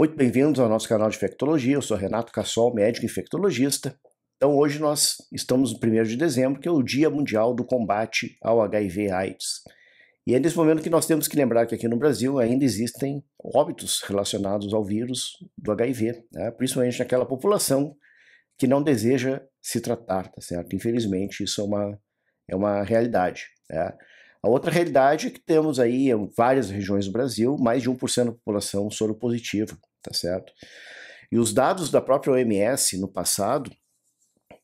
Muito bem-vindos ao nosso canal de infectologia. Eu sou Renato Cassol, médico infectologista. Então, hoje nós estamos no 1 de dezembro, que é o Dia Mundial do Combate ao HIV/AIDS. E é nesse momento que nós temos que lembrar que aqui no Brasil ainda existem óbitos relacionados ao vírus do HIV, né? principalmente naquela população que não deseja se tratar, tá certo? Infelizmente, isso é uma, é uma realidade. Né? A outra realidade é que temos aí em várias regiões do Brasil mais de 1% da população soropositiva tá certo? E os dados da própria OMS no passado,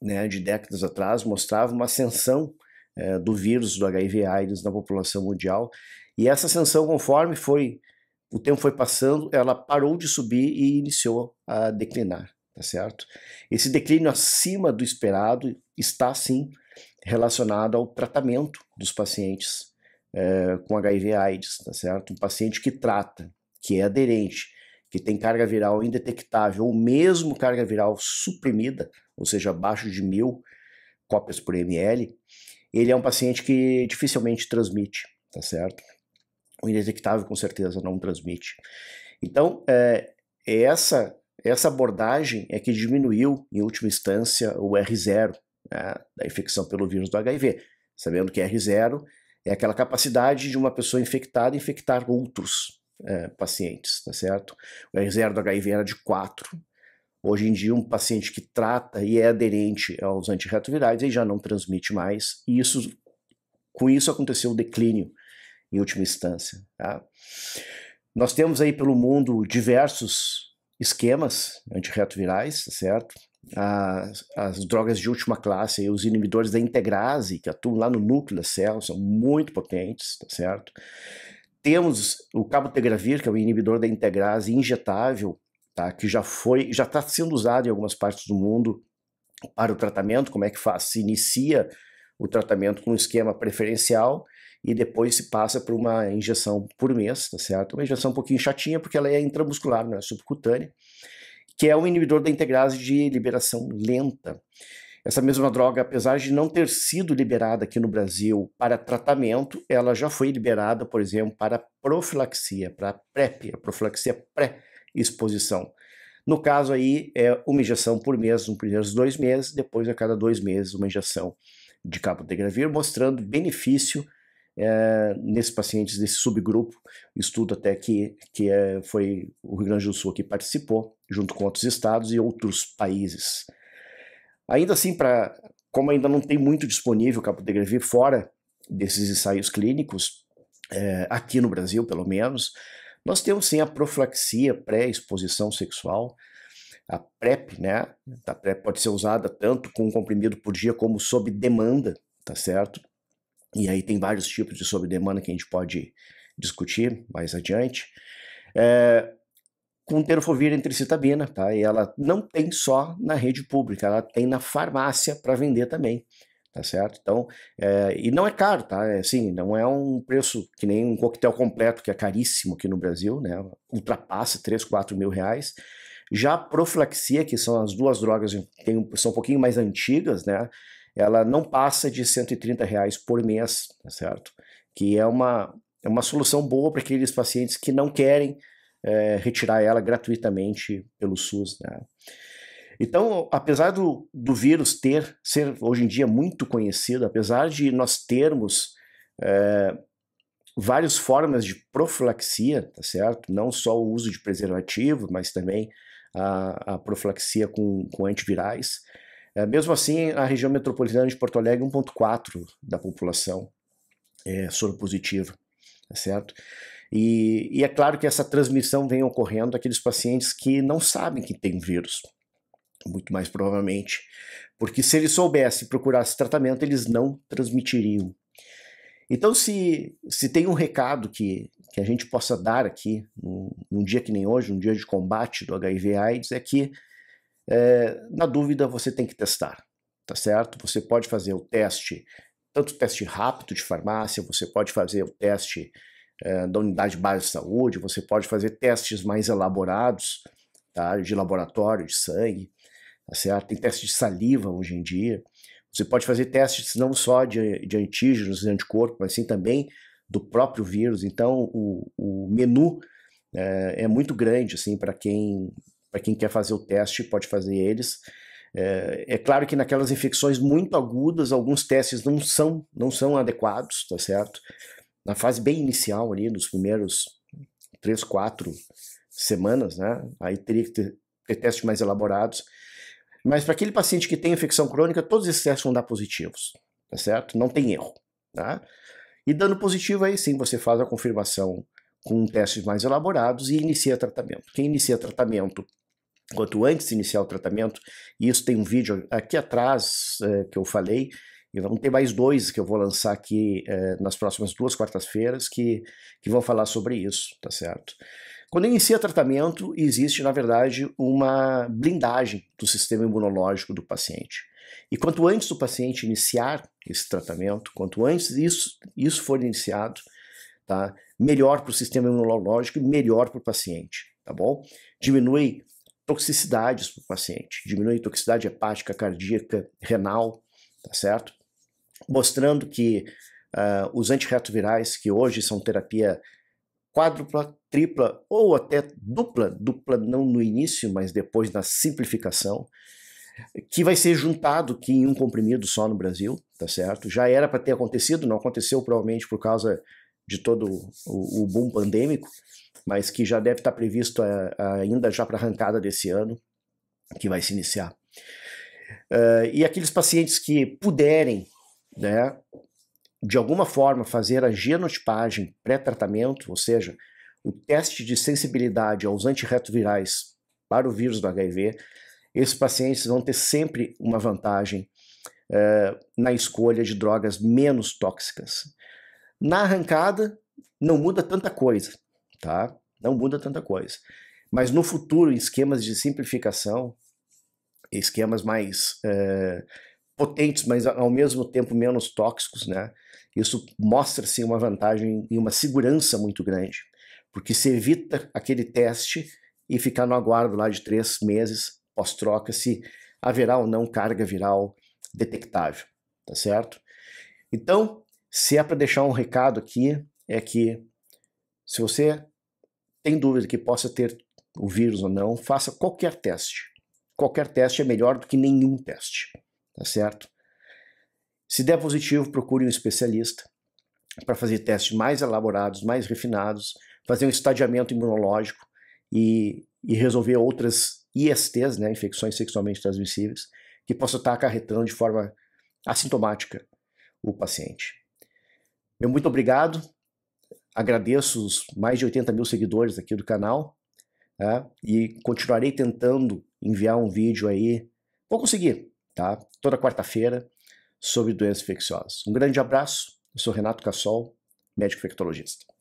né, de décadas atrás, mostravam uma ascensão é, do vírus do HIV/AIDS na população mundial. E essa ascensão, conforme foi o tempo foi passando, ela parou de subir e iniciou a declinar, tá certo? Esse declínio acima do esperado está sim relacionado ao tratamento dos pacientes é, com HIV/AIDS, tá certo? Um paciente que trata, que é aderente, que tem carga viral indetectável ou mesmo carga viral suprimida, ou seja, abaixo de mil cópias por ml, ele é um paciente que dificilmente transmite, tá certo? O indetectável com certeza não transmite. Então, é, essa, essa abordagem é que diminuiu, em última instância, o R0 né, da infecção pelo vírus do HIV, sabendo que R0 é aquela capacidade de uma pessoa infectada infectar outros é, pacientes, tá certo? O R0 do HIV era de 4. Hoje em dia, um paciente que trata e é aderente aos antirretrovirais, ele já não transmite mais, e isso, com isso aconteceu o declínio, em última instância. Tá? Nós temos aí pelo mundo diversos esquemas antirretrovirais, tá certo? As, as, drogas de última classe, os inibidores da integrase, que atuam lá no núcleo da célula, são muito potentes, tá certo? Temos o cabotegravir, que é o inibidor da integrase injetável, tá? que já foi, já está sendo usado em algumas partes do mundo para o tratamento. Como é que faz? Se inicia o tratamento com um esquema preferencial e depois se passa por uma injeção por mês, tá certo? Uma injeção um pouquinho chatinha, porque ela é intramuscular, não é subcutânea, que é um inibidor da integrase de liberação lenta. Essa mesma droga, apesar de não ter sido liberada aqui no Brasil para tratamento, ela já foi liberada, por exemplo, para profilaxia, para PrEP, a profilaxia pré-exposição. No caso aí, é uma injeção por mês, nos primeiros dois meses, depois a cada dois meses uma injeção de cabotegravir, mostrando benefício é, nesses pacientes desse subgrupo, estudo até que, que é, foi o Rio Grande do Sul que participou, junto com outros estados e outros países. Ainda assim, para como ainda não tem muito disponível capodegravir fora desses ensaios clínicos, é, aqui no Brasil pelo menos, nós temos sim a profilaxia pré-exposição sexual, a PrEP, né? A PrEP pode ser usada tanto com um comprimido por dia como sob demanda, tá certo? E aí tem vários tipos de sob demanda que a gente pode discutir mais adiante. É, com e entricitabina, tá? E ela não tem só na rede pública, ela tem na farmácia para vender também, tá certo? Então, é, e não é caro, tá? É, assim, não é um preço que nem um coquetel completo, que é caríssimo aqui no Brasil, né? Ultrapassa 3, 4 mil reais. Já a profilaxia, que são as duas drogas que são um pouquinho mais antigas, né? Ela não passa de 130 reais por mês, tá certo? Que é uma, é uma solução boa para aqueles pacientes que não querem é, retirar ela gratuitamente pelo SUS. Né? Então, apesar do, do vírus ter ser hoje em dia muito conhecido, apesar de nós termos é, várias formas de profilaxia, tá certo? Não só o uso de preservativo, mas também a, a profilaxia com, com antivirais. É, mesmo assim, a região metropolitana de Porto Alegre, 1,4% da população é soro positiva, tá certo? E, e é claro que essa transmissão vem ocorrendo aqueles pacientes que não sabem que tem vírus, muito mais provavelmente, porque se eles soubessem procurar esse tratamento, eles não transmitiriam. Então, se, se tem um recado que, que a gente possa dar aqui, num, num dia que nem hoje, um dia de combate do HIV-AIDS, é que, é, na dúvida, você tem que testar, tá certo? Você pode fazer o teste, tanto o teste rápido de farmácia, você pode fazer o teste é, da unidade básica de saúde, você pode fazer testes mais elaborados, tá? de laboratório, de sangue, tá certo? Tem teste de saliva hoje em dia. Você pode fazer testes não só de, de antígenos e anticorpos, mas sim também do próprio vírus. Então, o, o menu é, é, muito grande, assim, para quem, para quem quer fazer o teste, pode fazer eles. É, é, claro que naquelas infecções muito agudas, alguns testes não são, não são adequados, tá certo? na fase bem inicial ali, nos primeiros três, quatro semanas, né? Aí teria que ter, ter testes mais elaborados. Mas para aquele paciente que tem infecção crônica, todos esses testes vão dar positivos, tá certo? Não tem erro, tá? E dando positivo, aí sim você faz a confirmação com testes mais elaborados e inicia tratamento. Quem inicia tratamento, quanto antes iniciar o tratamento, e isso tem um vídeo aqui atrás eh, que eu falei, e vamos então, ter mais dois que eu vou lançar aqui eh, nas próximas duas quartas-feiras que, que vão falar sobre isso, tá certo? Quando inicia tratamento, existe, na verdade, uma blindagem do sistema imunológico do paciente. E quanto antes o paciente iniciar esse tratamento, quanto antes isso, isso for iniciado, tá? melhor para o sistema imunológico e melhor para o paciente, tá bom? Diminui toxicidades para o paciente, diminui toxicidade hepática, cardíaca, renal, tá certo? mostrando que uh, os antirretrovirais, que hoje são terapia quádrupla, tripla ou até dupla, dupla não no início, mas depois na simplificação, que vai ser juntado que em um comprimido só no Brasil, tá certo? Já era para ter acontecido, não aconteceu provavelmente por causa de todo o, o boom pandêmico, mas que já deve estar tá previsto a, ah, a ainda já para a arrancada desse ano, que vai se iniciar. Uh, e aqueles pacientes que puderem né, de alguma forma fazer a genotipagem pré-tratamento, ou seja, o teste de sensibilidade aos antirretrovirais para o vírus do HIV, esses pacientes vão ter sempre uma vantagem eh, na escolha de drogas menos tóxicas. Na arrancada, não muda tanta coisa, tá? Não muda tanta coisa. Mas no futuro, esquemas de simplificação, esquemas mais eh, potentes, mas ao mesmo tempo menos tóxicos, né? Isso mostra-se assim, uma vantagem e uma segurança muito grande, porque se evita aquele teste e ficar no aguardo lá de três meses pós-troca se haverá ou não carga viral detectável, tá certo? Então, se é para deixar um recado aqui, é que se você tem dúvida que possa ter o vírus ou não, faça qualquer teste. Qualquer teste é melhor do que nenhum teste tá certo? Se der positivo, procure um especialista para fazer testes mais elaborados, mais refinados, fazer um estadiamento imunológico e, e resolver outras ISTs, né, infecções sexualmente transmissíveis, que possam estar tá acarretando de forma assintomática o paciente. Meu muito obrigado, agradeço os mais de 80 mil seguidores aqui do canal tá? e continuarei tentando enviar um vídeo aí. Vou conseguir, tá? toda quarta-feira, sobre doenças infecciosas. Um grande abraço, eu sou Renato Cassol, médico infectologista.